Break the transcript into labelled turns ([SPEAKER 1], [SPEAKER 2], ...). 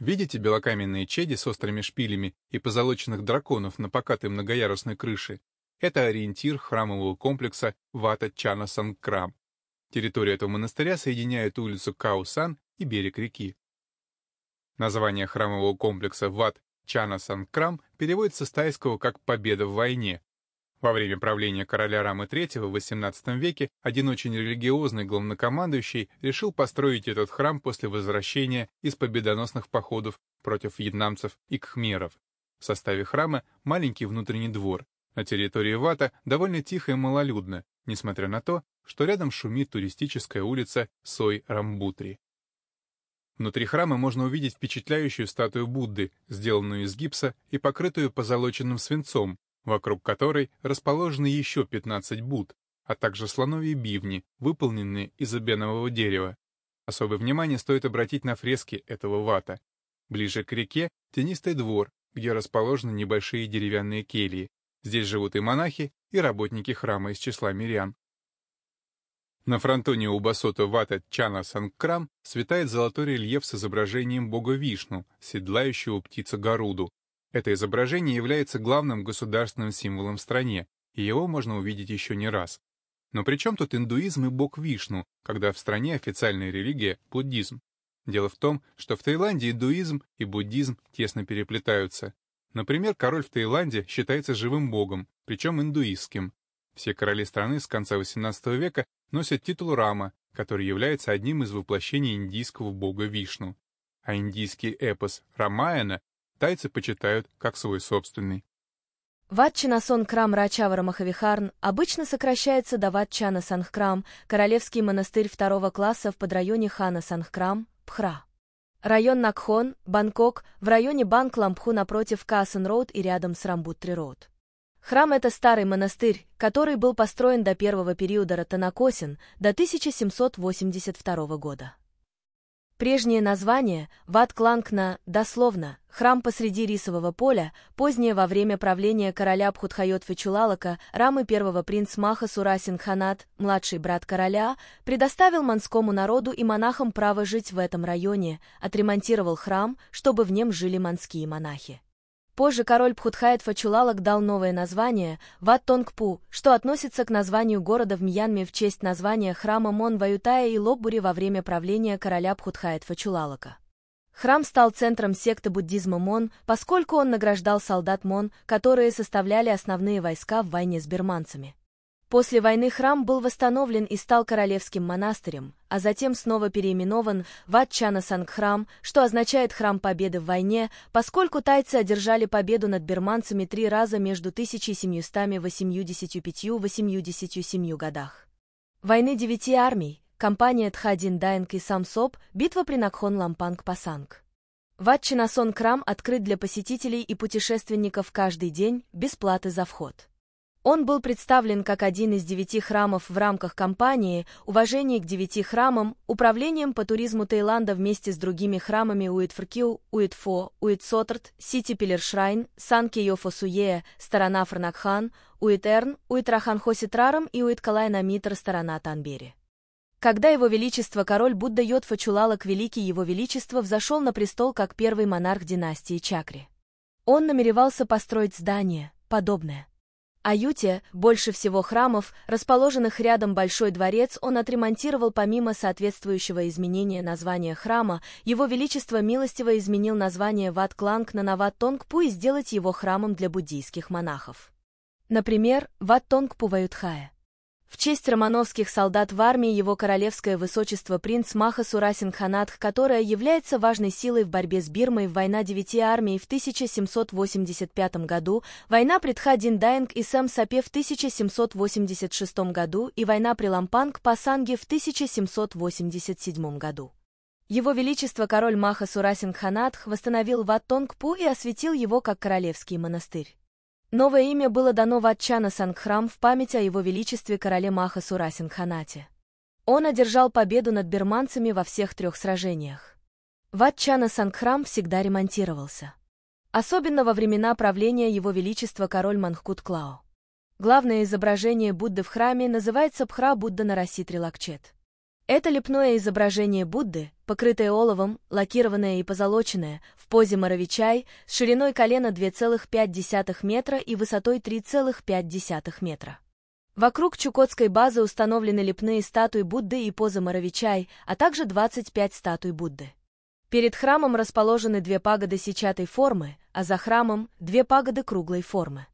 [SPEAKER 1] Видите белокаменные чеди с острыми шпилями и позолоченных драконов на покатой многоярусной крыше? Это ориентир храмового комплекса Вата Чана Сангкрам. Территория этого монастыря соединяет улицу Каусан и берег реки. Название храмового комплекса Ват Чана Сангкрам переводится с тайского как «победа в войне», во время правления короля Рамы III в XVIII веке один очень религиозный главнокомандующий решил построить этот храм после возвращения из победоносных походов против вьетнамцев и кхмеров. В составе храма маленький внутренний двор. На территории Вата довольно тихо и малолюдно, несмотря на то, что рядом шумит туристическая улица Сой-Рамбутри. Внутри храма можно увидеть впечатляющую статую Будды, сделанную из гипса и покрытую позолоченным свинцом, вокруг которой расположены еще 15 бут, а также слоновьи бивни, выполненные из обенового дерева. Особое внимание стоит обратить на фрески этого вата. Ближе к реке — тенистый двор, где расположены небольшие деревянные кельи. Здесь живут и монахи, и работники храма из числа мирян. На фронтоне у басота вата Чана Санкрам светает золотой рельеф с изображением бога Вишну, седлающего птица Гаруду, это изображение является главным государственным символом в стране, и его можно увидеть еще не раз. Но при чем тут индуизм и бог Вишну, когда в стране официальная религия — буддизм? Дело в том, что в Таиланде индуизм и буддизм тесно переплетаются. Например, король в Таиланде считается живым богом, причем индуистским. Все короли страны с конца XVIII века носят титул Рама, который является одним из воплощений индийского бога Вишну. А индийский эпос Рамаяна тайцы почитают как свой собственный.
[SPEAKER 2] Ватчина Сонкрам Рачавара Махавихарн обычно сокращается до Ватчана Сангкрам, королевский монастырь второго класса в подрайоне Хана Сангкрам, Пхра. Район Накхон, Бангкок, в районе Банк-Лампху напротив Каасан-Роуд и рядом с Рамбуттри-Роуд. Храм — это старый монастырь, который был построен до первого периода Ратанакосин, до 1782 года. Прежнее название – Ват Кланкна, дословно, храм посреди рисового поля, позднее во время правления короля Бхутхайотвы Чулалака, рамы первого принц Маха Сурасинханат, младший брат короля, предоставил манскому народу и монахам право жить в этом районе, отремонтировал храм, чтобы в нем жили манские монахи. Позже король Пхутхайтва Чулалок дал новое название Ват Тонгпу, что относится к названию города в Мьянме в честь названия храма Мон Ваютая и Лоббури во время правления короля Пхутхайтва Чулалока. Храм стал центром секты буддизма Мон, поскольку он награждал солдат Мон, которые составляли основные войска в войне с бирманцами. После войны храм был восстановлен и стал королевским монастырем, а затем снова переименован в Атчана Сангхрам, что означает «Храм Победы в войне», поскольку тайцы одержали победу над берманцами три раза между 1785-87 годах. Войны девяти армий, компания Тхадин Дайнг и Самсоп, битва при Накхон Лампанг Пасанг. Ватчинасон храм открыт для посетителей и путешественников каждый день, без платы за вход. Он был представлен как один из девяти храмов в рамках кампании «Уважение к девяти храмам», управлением по туризму Таиланда вместе с другими храмами Уитфркю, Уитфо, Уитсотерт, Сити Пилершрайн, Сан Кейофо Суея, Сторона Франакхан, Уитерн, Уитрахан Хоситрарам и Уиткалай Намитр, Сторона Танбери. Когда его величество король Будда Йодфа Чулалак Великий его величество взошел на престол как первый монарх династии Чакри. Он намеревался построить здание, подобное Аюте больше всего храмов, расположенных рядом Большой дворец, он отремонтировал помимо соответствующего изменения названия храма, его величество милостиво изменил название Ват Кланг на Нават Тонгпу и сделать его храмом для буддийских монахов. Например, Ват Тонгпу Ваютхая. В честь романовских солдат в армии его королевское высочество принц Маха Сурасинханатх, которая является важной силой в борьбе с Бирмой в война девяти армий в 1785 году, война при Тхадиндайнг и Сэм Сапе в 1786 году и война при пасанги в 1787 году. Его Величество король Маха Сурасинханатх восстановил Ват Пу и осветил его как королевский монастырь. Новое имя было дано Ватчана Сангхрам в память о его величестве короле Маха Сурасинханате. Он одержал победу над бирманцами во всех трех сражениях. Ватчана Сангхрам всегда ремонтировался. Особенно во времена правления его величества король Манхкут Клао. Главное изображение Будды в храме называется Пхра Будда Нараситри Нараситрилакчет. Это лепное изображение Будды, покрытое оловом, лакированное и позолоченное, в позе моровичай, с шириной колена 2,5 метра и высотой 3,5 метра. Вокруг Чукотской базы установлены лепные статуи Будды и позы Моровичай, а также 25 статуй Будды. Перед храмом расположены две пагоды сетчатой формы, а за храмом – две пагоды круглой формы.